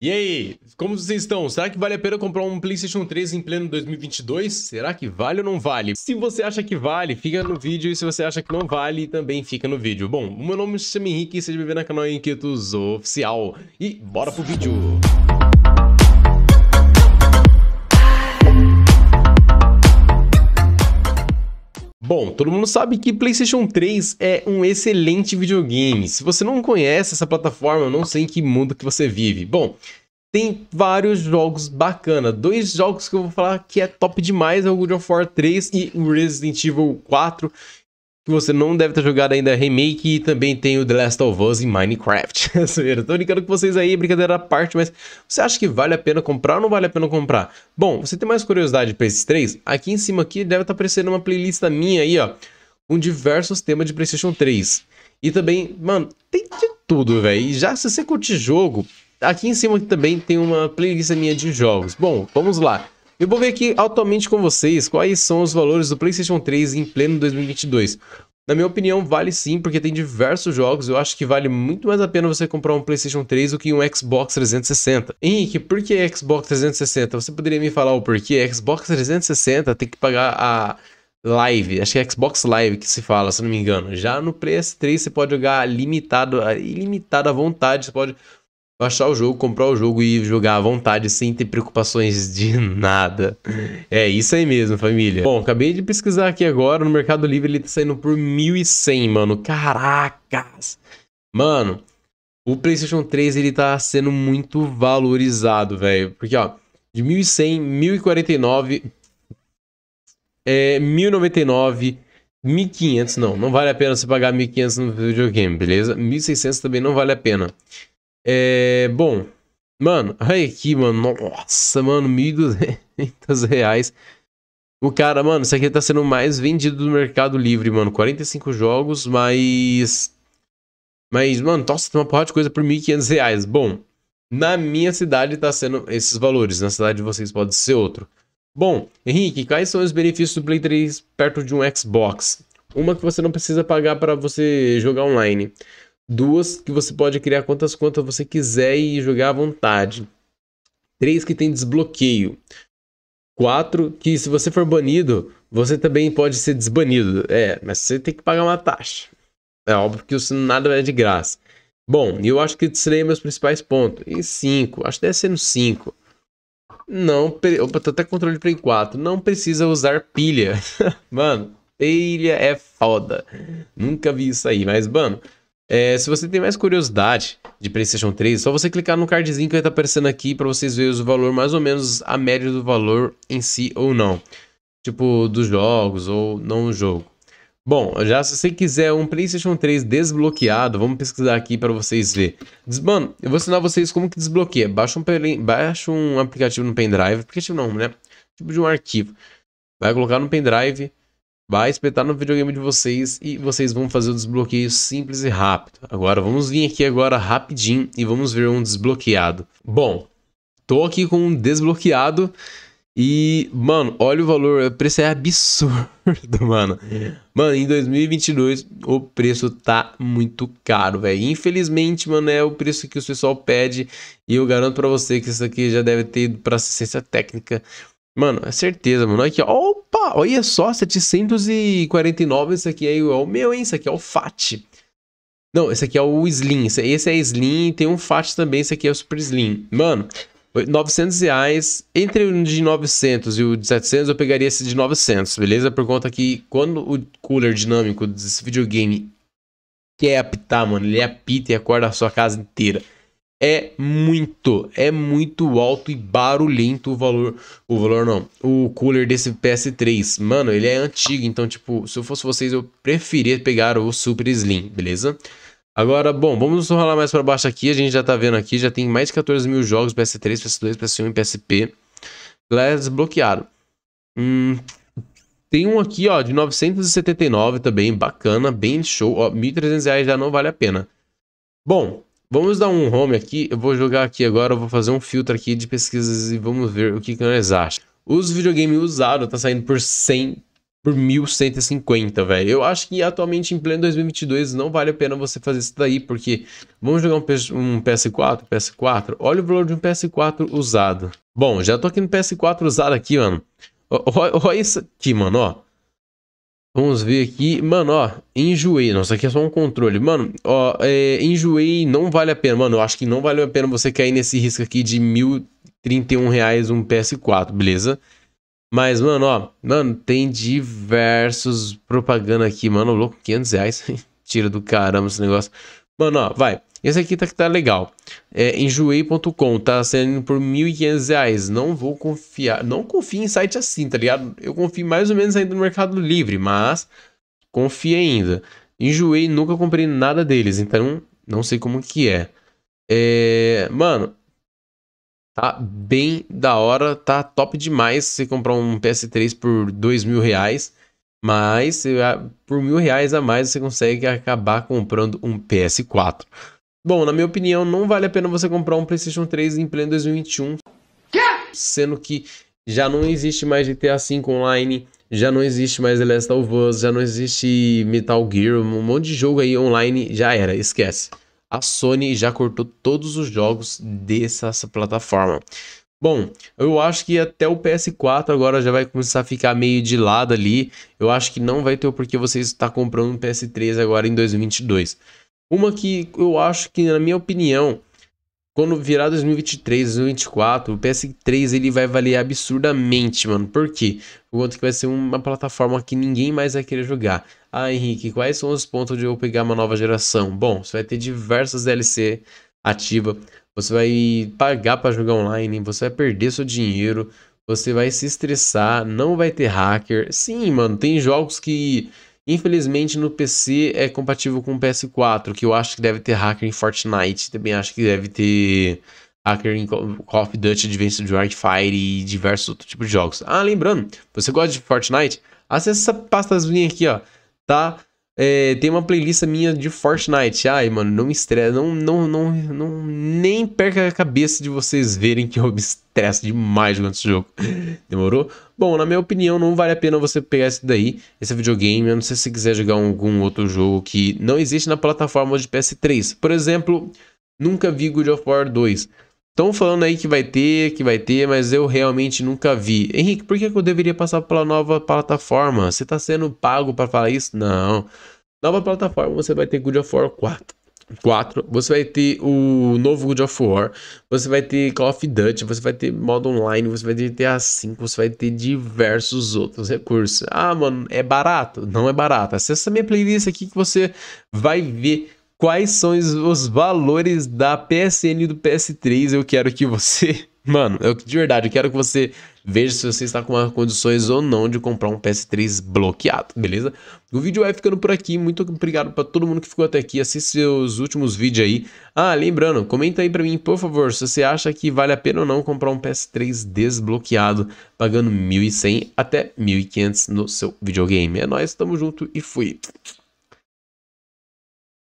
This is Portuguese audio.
E aí, como vocês estão? Será que vale a pena comprar um PlayStation 3 em pleno 2022? Será que vale ou não vale? Se você acha que vale, fica no vídeo. E se você acha que não vale, também fica no vídeo. Bom, o meu nome é Chama Henrique e seja bem-vindo ao canal Inquietos Oficial. E bora pro vídeo! Bom, todo mundo sabe que PlayStation 3 é um excelente videogame. Se você não conhece essa plataforma, eu não sei em que mundo que você vive. Bom, tem vários jogos bacana. Dois jogos que eu vou falar que é top demais é o God of War 3 e o Resident Evil 4 que você não deve ter jogado ainda Remake e também tem o The Last of Us em Minecraft. Eu tô brincando com vocês aí, brincadeira à parte, mas você acha que vale a pena comprar ou não vale a pena comprar? Bom, você tem mais curiosidade pra esses três? Aqui em cima aqui deve estar tá aparecendo uma playlist minha aí, ó, com diversos temas de PlayStation 3. E também, mano, tem de tudo, velho. E já se você curte jogo, aqui em cima também tem uma playlist minha de jogos. Bom, vamos lá. Eu vou ver aqui altamente com vocês quais são os valores do PlayStation 3 em pleno 2022. Na minha opinião, vale sim, porque tem diversos jogos. Eu acho que vale muito mais a pena você comprar um PlayStation 3 do que um Xbox 360. Henrique, por que Xbox 360? Você poderia me falar o porquê? Xbox 360 tem que pagar a Live, acho que é Xbox Live que se fala, se não me engano. Já no PS3 você pode jogar limitado, ilimitado à vontade, você pode baixar o jogo, comprar o jogo e jogar à vontade sem ter preocupações de nada. É isso aí mesmo, família. Bom, acabei de pesquisar aqui agora, no Mercado Livre ele tá saindo por 1.100, mano. Caracas! Mano, o PlayStation 3 ele tá sendo muito valorizado, velho. Porque, ó, de 1.100, 1.049, é, 1.099... 1.500 não, não vale a pena você pagar 1.500 no videogame, beleza? 1.600 também não vale a pena. É, bom, mano, olha aqui, mano. Nossa, mano, 1.200 reais. O cara, mano, isso aqui tá sendo mais vendido do Mercado Livre, mano. 45 jogos, mas... Mas, mano, nossa, tem uma porrada de coisa por 1.500 reais. Bom, na minha cidade tá sendo esses valores. Na cidade de vocês pode ser outro. Bom, Henrique, quais são os benefícios do Play 3 perto de um Xbox? Uma que você não precisa pagar para você jogar online. Duas, que você pode criar quantas contas você quiser e jogar à vontade. Três, que tem desbloqueio. Quatro, que se você for banido, você também pode ser desbanido. É, mas você tem que pagar uma taxa. É óbvio que isso nada é de graça. Bom, eu acho que serei meus principais pontos. E cinco? acho que deve ser no cinco. Não, eu opa, tô até controle Play 4. Não precisa usar pilha. mano, pilha é foda. Nunca vi isso aí, mas, mano, é, se você tem mais curiosidade de PlayStation 3, é só você clicar no cardzinho que vai estar tá aparecendo aqui para vocês verem o valor, mais ou menos a média do valor em si ou não. Tipo, dos jogos ou não o jogo. Bom, já se você quiser um PlayStation 3 desbloqueado, vamos pesquisar aqui para vocês verem. Mano, eu vou ensinar vocês como que desbloqueia. Baixa um, baixa um aplicativo no pendrive, aplicativo não, né? Tipo de um arquivo. Vai colocar no pendrive, vai espetar no videogame de vocês e vocês vão fazer o desbloqueio simples e rápido. Agora vamos vir aqui agora rapidinho e vamos ver um desbloqueado. Bom, tô aqui com um desbloqueado e, mano, olha o valor, o preço é absurdo, mano. Mano, em 2022 o preço tá muito caro, velho. Infelizmente, mano, é o preço que o pessoal pede e eu garanto para você que isso aqui já deve ter ido para assistência técnica. Mano, é certeza, mano. Olha aqui, ó, olha só, 749, esse aqui é, é o meu, hein? Esse aqui é o Fat. Não, esse aqui é o Slim. Esse é Slim, tem um Fat também, esse aqui é o Super Slim. Mano, 900 reais. Entre o de 900 e o de 700, eu pegaria esse de 900, beleza? Por conta que quando o cooler dinâmico desse videogame quer é apitar, mano, ele apita e acorda a sua casa inteira é muito, é muito alto e barulhento o valor, o valor não, o cooler desse PS3. Mano, ele é antigo, então tipo, se eu fosse vocês eu preferia pegar o Super Slim, beleza? Agora, bom, vamos rolar mais para baixo aqui, a gente já tá vendo aqui, já tem mais de 14 mil jogos PS3, PS2, PS1 e PSP lá desbloquearam. Hum, tem um aqui, ó, de 979 também, bacana, bem show, ó, 1.300 reais já não vale a pena. Bom, Vamos dar um home aqui, eu vou jogar aqui agora, eu vou fazer um filtro aqui de pesquisas e vamos ver o que, que nós achamos. Os videogames usados tá saindo por 100 por 1150, velho. Eu acho que atualmente em pleno 2022 não vale a pena você fazer isso daí, porque vamos jogar um, PS4, PS4. Olha o valor de um PS4 usado. Bom, já tô aqui no PS4 usado aqui, mano. Olha isso aqui, mano, ó. Vamos ver aqui. Mano, ó, enjoei. Nossa, aqui é só um controle. Mano, ó, é, enjoei, não vale a pena. Mano, eu acho que não vale a pena você cair nesse risco aqui de R$ 1.031 um PS4, beleza? Mas, mano, ó, mano, tem diversos propaganda aqui, mano, louco, 500 reais. Tira do caramba esse negócio. Mano, ó, vai. Esse aqui tá, tá legal. É, enjoei.com, tá sendo por R$ 1.500. Não vou confiar, não confio em site assim, tá ligado? Eu confio mais ou menos ainda no Mercado Livre, mas confio ainda. Enjoei, nunca comprei nada deles, então não sei como que é. é mano, tá bem da hora, tá top demais você comprar um PS3 por dois mil reais. Mas por mil reais a mais você consegue acabar comprando um PS4. Bom, na minha opinião, não vale a pena você comprar um PlayStation 3 em pleno 2021. Quê? Sendo que já não existe mais GTA V online, já não existe mais The Last of Us, já não existe Metal Gear, um monte de jogo aí online, já era, esquece. A Sony já cortou todos os jogos dessa plataforma. Bom, eu acho que até o PS4 agora já vai começar a ficar meio de lado ali. Eu acho que não vai ter o porquê você estar comprando um PS3 agora em 2022. Uma que eu acho que, na minha opinião, quando virar 2023, 2024, o PS3 ele vai valer absurdamente, mano. Por quê? Por conta que vai ser uma plataforma que ninguém mais vai querer jogar. Ah, Henrique, quais são os pontos de eu pegar uma nova geração? Bom, você vai ter diversas DLC ativa, você vai pagar para jogar online, você vai perder seu dinheiro, você vai se estressar, não vai ter hacker. Sim, mano, tem jogos que Infelizmente no PC é compatível com o PS4, que eu acho que deve ter hacker em Fortnite, também acho que deve ter hacker em Call of Duty Advanced Fire e diversos outros tipos de jogos. Ah, lembrando, você gosta de Fortnite? Acesse essa pastazinha aqui, ó, tá? É, tem uma playlist minha de Fortnite. Ai, mano, não me estresse, Não, não, não, não, nem perca a cabeça de vocês verem que eu me estresse demais jogando esse jogo. Demorou? Bom, na minha opinião, não vale a pena você pegar esse daí, esse videogame, a não ser se você quiser jogar algum outro jogo que não existe na plataforma de PS3. Por exemplo, nunca vi God of War 2. Estão falando aí que vai ter, que vai ter, mas eu realmente nunca vi. Henrique, por que eu deveria passar pela nova plataforma? Você está sendo pago para falar isso? Não. Nova plataforma, você vai ter God of War 4. 4, você vai ter o novo God of War, você vai ter Call of Duty, você vai ter modo online, você vai ter GTA 5. você vai ter diversos outros recursos. Ah, mano, é barato? Não é barato. Acessa minha playlist aqui que você vai ver quais são os, valores da PSN e do PS3. Eu quero que você. Mano, eu, de verdade, eu quero que você veja se você está com as condições ou não de comprar um PS3 bloqueado, beleza? O vídeo vai ficando por aqui. Muito obrigado para todo mundo que ficou até aqui. Assiste os últimos vídeos aí. Ah, lembrando, comenta aí para mim, por favor, se você acha que vale a pena ou não comprar um PS3 desbloqueado, pagando 1.100 até 1.500 no seu videogame. É nóis, tamo junto e fui.